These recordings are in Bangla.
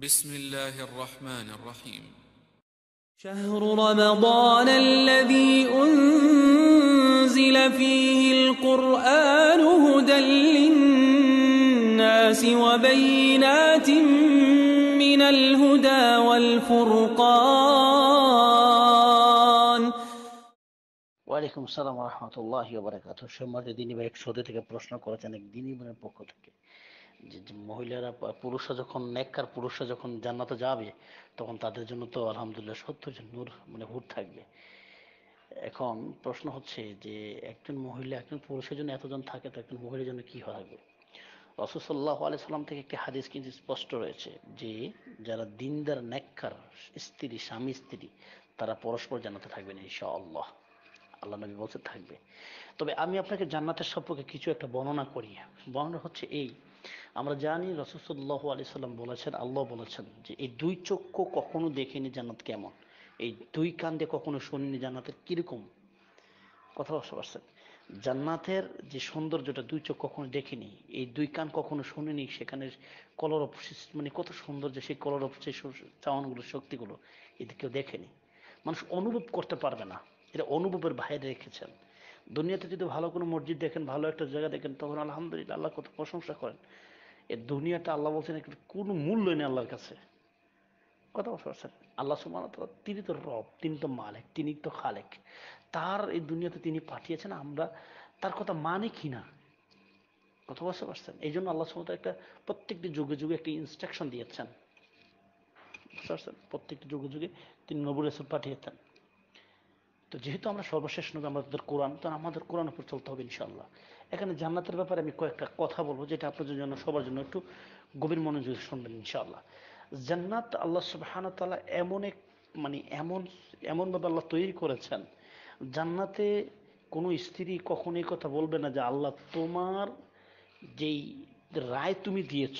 بسم الله الرحمن الرحيم شهر رمضان الذي أنزل فيه القرآن هدى للناس وبينات من الهدى والفرقان ওয়ালাইকুম আসসালাম রহমতুল্লাহ বরকাত সম্মানিত দিনী ভাই এক শ্রোতা থেকে প্রশ্ন করেছেন এক দিনী ভাইয়ের পক্ষ থেকে যে মহিলারা পুরুষরা যখন নেককার পুরুষরা যখন জান্নাতে যাবে তখন তাদের জন্য তো আলহামদুলিল্লাহ সত্তর জন নূর মানে হুট থাকবে এখন প্রশ্ন হচ্ছে যে একজন মহিলা একজন পুরুষের জন্য এতজন থাকে তো একজন মহিলার জন্য কী হবে রসুসল্লাহ আলাইসাল্লাম থেকে একটি হাদিস কিন্তু স্পষ্ট রয়েছে যে যারা দিনদার নেককার স্ত্রী স্বামী স্ত্রী তারা পরস্পর জানাতে থাকবেন ইনশাআল্লাহ আল্লাহ নবী বলতে থাকবে তবে আমি আপনাকে জান্নাতের সম্পর্কে কিছু একটা বর্ণনা করি বর্ণনা হচ্ছে এই আমরা জানি রসুসল্লাহ আলি সাল্লাম বলেছেন আল্লাহ বলেছেন যে এই দুই চক্ষু কখনো দেখেনি জানাত কেমন এই দুই কান্দে কখনো শুনিনি জান্নাতের কিরকম কথা বসে পারছেন জান্নাতের যে সৌন্দর্যটা দুই চোখ কখনো দেখিনি এই দুই কান কখনো শুনিনি সেখানে কলরব মানে কত সৌন্দর্য সেই কলরব সেই চাওয়ানগুলো শক্তিগুলো এদিকে দেখেনি মানুষ অনুভব করতে পারবে না এটা অনুভবের বাইরে রেখেছেন দুনিয়াতে যদি ভালো কোনো মসজিদ দেখেন ভালো একটা জায়গা দেখেন তখন আলহামদুলিল্লাহ আল্লাহ কত প্রশংসা করেন এ দুনিয়াটা আল্লাহ বলছেন একটা কোন মূল্য নেই আল্লাহর কাছে কথা বলতে পারছেন আল্লাহ সুমান তিনি তো রব তিনি তো মালিক তিনি তো খালেক তার এই দুনিয়াতে তিনি পাঠিয়েছেন আমরা তার কথা মানে কি না কথা বুঝতে পারছেন এই জন্য আল্লাহ সুমত একটা প্রত্যেকটি যুগে যুগে একটি ইনস্ট্রাকশন দিয়েছেন প্রত্যেকটি যুগে যুগে তিনি নবুর রেসুল পাঠিয়েছেন তো যেহেতু আমরা সর্বশেষ নবী আমাদের কোরআন তো আমাদের কোরআন উপর চলতে হবে ইনশাল্লাহ এখানে জান্নাতের ব্যাপারে আমি কয়েকটা কথা বলবো যেটা আপনাদের জন্য সবার জন্য একটু গভীর মনোযোগ শুনবেন ইনশাল্লাহ জান্নাত আল্লাহ সুবাহানতালা এমন এক মানে এমন এমনভাবে আল্লাহ তৈরি করেছেন জান্নাতে কোনো স্ত্রী কখনো এই কথা বলবে না যে আল্লাহ তোমার যেই রায় তুমি দিয়েছ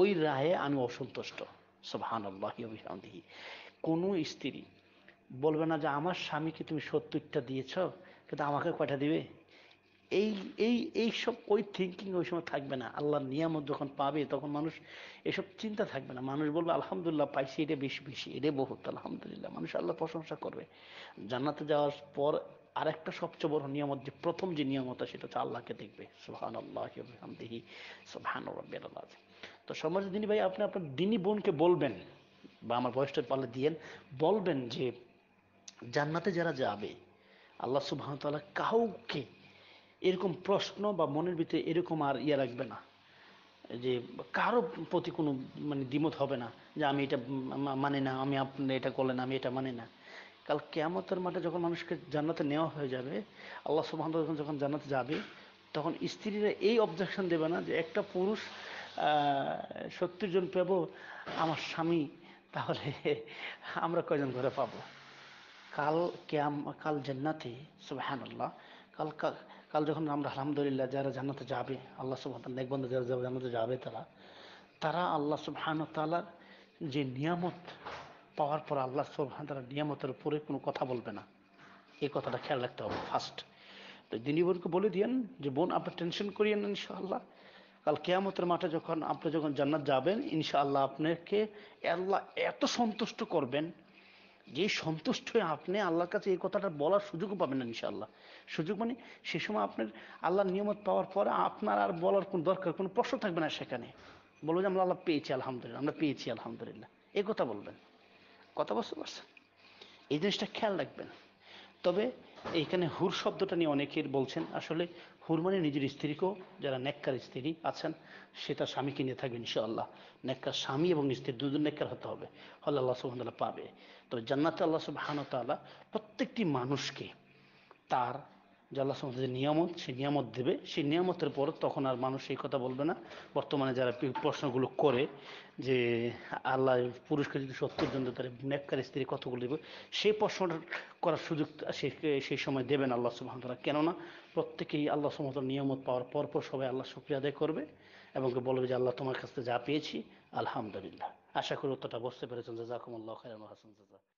ওই রায়ে আমি অসন্তুষ্ট সবহান আল্লাহ কোনো স্ত্রী বলবে না যে আমার স্বামীকে তুমি সত্তরটা দিয়েছ কিন্তু আমাকে কয়টা দিবে এই এই এইসব ওই থিঙ্কিং ওই সময় থাকবে না আল্লাহর নিয়ামত যখন পাবে তখন মানুষ এসব চিন্তা থাকবে না মানুষ বলবে আলহামদুলিল্লাহ পাইছি এটা বেশি বেশি এটা বহুত আলহামদুলিল্লাহ মানুষ আল্লাহ প্রশংসা করবে জান্নাতে যাওয়ার পর আর একটা সবচেয়ে বড় নিয়ামত যে প্রথম যে নিয়ামতটা সেটা হচ্ছে আল্লাহকে দেখবে সোহান আল্লাহি সোহান তো সমাজ দিনী ভাই আপনি আপনার দিনী বোনকে বলবেন বা আমার বয়সটা পালে দিয়েন বলবেন যে জান্নাতে যারা যাবে আল্লাহ তাল্লাহ কাউকে এরকম প্রশ্ন বা মনের ভিতরে এরকম আর ইয়ে রাখবে না যে কারো প্রতি কোনো মানে দ্বিমত হবে না যে আমি এটা মানে না আমি আপনি এটা করলেন আমি এটা মানে না কাল কেমতের মাঠে যখন মানুষকে জান্নাতে নেওয়া হয়ে যাবে আল্লাহ সুবাহ যখন যখন জান্নাতে যাবে তখন স্ত্রীরা এই অবজেকশন দেবে না যে একটা পুরুষ সত্তর জন পেব আমার স্বামী তাহলে আমরা কয়জন ঘরে পাবো কাল কেয়াম কাল জান্নাতে সুবাহান্লাহ কাল কাল যখন আমরা আলহামদুলিল্লাহ যারা জান্নাতে যাবে আল্লাহ সুবাহ নেকবন্ধ যারা যাবে জান্নাতে যাবে তারা তারা আল্লাহ সুবহান তালার যে নিয়ামত পাওয়ার পর আল্লাহ সুবহান তালা নিয়ামতের উপরে কোনো কথা বলবে না এই কথাটা খেয়াল রাখতে হবে ফার্স্ট তো দিনী বোনকে বলে দিয়েন যে বোন আপনি টেনশন করিয়েন ইনশাআল্লাহ কাল কেয়ামতের মাঠে যখন আপনি যখন জান্নাত যাবেন ইনশাআল্লাহ আপনাকে আল্লাহ এত সন্তুষ্ট করবেন যে সন্তুষ্ট হয়ে আপনি আল্লাহর কাছে এই কথাটা বলার সুযোগও পাবেন না ইনশাআল্লাহ সুযোগ মানে সে সময় আপনার আল্লাহর নিয়মত পাওয়ার পরে আপনার আর বলার কোনো দরকার কোনো প্রশ্ন থাকবে না সেখানে বলবো যে আমরা আল্লাহ পেয়েছি আলহামদুলিল্লাহ আমরা পেয়েছি আলহামদুলিল্লাহ এই কথা বলবেন কথা বুঝতে পারছেন এই জিনিসটা খেয়াল রাখবেন তবে এইখানে হুর শব্দটা নিয়ে অনেকের বলছেন আসলে হুর মানে নিজের স্ত্রীকেও যারা নেককার স্ত্রী আছেন সে তার স্বামীকে নিয়ে থাকবে ইনশাআল্লাহ নেককার স্বামী এবং স্ত্রী দুজন নেককার হতে হবে হলে আল্লাহ সুবাহ পাবে তবে জান্নাতে আল্লাহ সুবাহান প্রত্যেকটি মানুষকে তার যে আল্লাহ যে নিয়ামত সে নিয়ামত দেবে সেই নিয়ামতের পর তখন আর মানুষ এই কথা বলবে না বর্তমানে যারা প্রশ্নগুলো করে যে আল্লাহ পুরুষকে যদি সত্তর জন তার নেককার স্ত্রী কতগুলো দেবে সেই প্রশ্নটা করার সুযোগ সেই সময় দেবেন আল্লাহ সুবাহতলা কেননা প্রত্যেকেই আল্লাহ সুবাহত নিয়ামত পাওয়ার পর পর সবাই আল্লাহ শুক্রিয়া আদায় করবে এবং বলবে যে আল্লাহ তোমার কাছ থেকে যা পেয়েছি আলহামদুলিল্লাহ আশা করি উত্তরটা বুঝতে পেরেছেন জাজাকুমুল্লাহ খাইরান হাসান জাজা